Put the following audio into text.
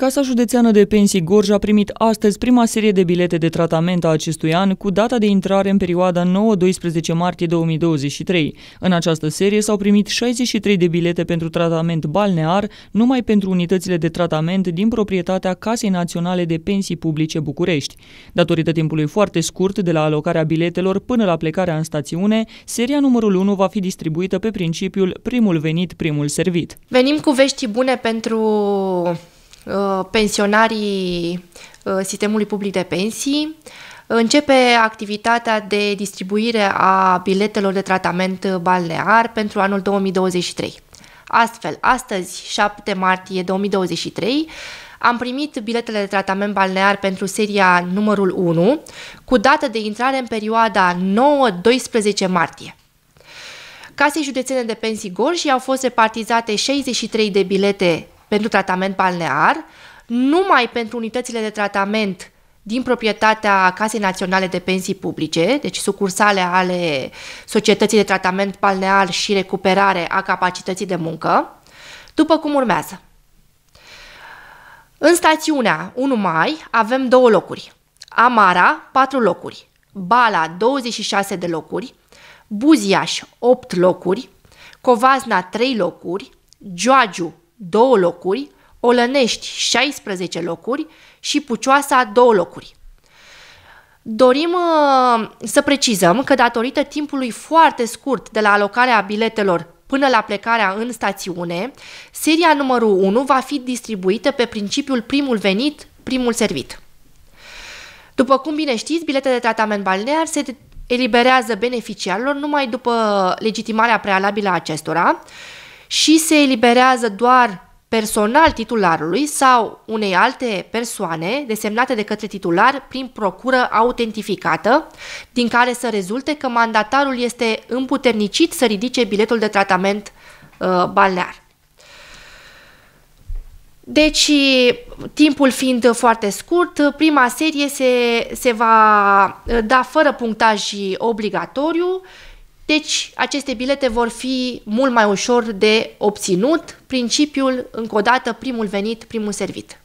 Casa Județeană de Pensii Gorj a primit astăzi prima serie de bilete de tratament a acestui an cu data de intrare în perioada 9-12 martie 2023. În această serie s-au primit 63 de bilete pentru tratament balnear, numai pentru unitățile de tratament din proprietatea Casei Naționale de Pensii Publice București. Datorită timpului foarte scurt de la alocarea biletelor până la plecarea în stațiune, seria numărul 1 va fi distribuită pe principiul primul venit, primul servit. Venim cu vești bune pentru Uh, pensionarii uh, sistemului public de pensii, începe activitatea de distribuire a biletelor de tratament balnear pentru anul 2023. Astfel, astăzi, 7 martie 2023, am primit biletele de tratament balnear pentru seria numărul 1, cu dată de intrare în perioada 9-12 martie. Casei județene de pensii Gorj au fost repartizate 63 de bilete pentru tratament balnear, numai pentru unitățile de tratament din proprietatea Casei Naționale de Pensii Publice, deci sucursale ale Societății de Tratament Balnear și Recuperare a Capacității de Muncă, după cum urmează. În stațiunea 1 mai avem două locuri. Amara, 4 locuri. Bala, 26 de locuri. Buziaș, 8 locuri. Covazna, 3 locuri. Gioagiu, două locuri, Olănești 16 locuri și Pucioasa 2 locuri. Dorim uh, să precizăm că datorită timpului foarte scurt de la alocarea biletelor până la plecarea în stațiune, seria numărul 1 va fi distribuită pe principiul primul venit, primul servit. După cum bine știți, biletele de tratament balnear se eliberează beneficiarilor numai după legitimarea prealabilă a acestora, uh, și se eliberează doar personal titularului sau unei alte persoane desemnate de către titular prin procură autentificată, din care să rezulte că mandatarul este împuternicit să ridice biletul de tratament uh, balnear. Deci, timpul fiind foarte scurt, prima serie se, se va uh, da fără punctaj obligatoriu deci, aceste bilete vor fi mult mai ușor de obținut, principiul, încă o dată, primul venit, primul servit.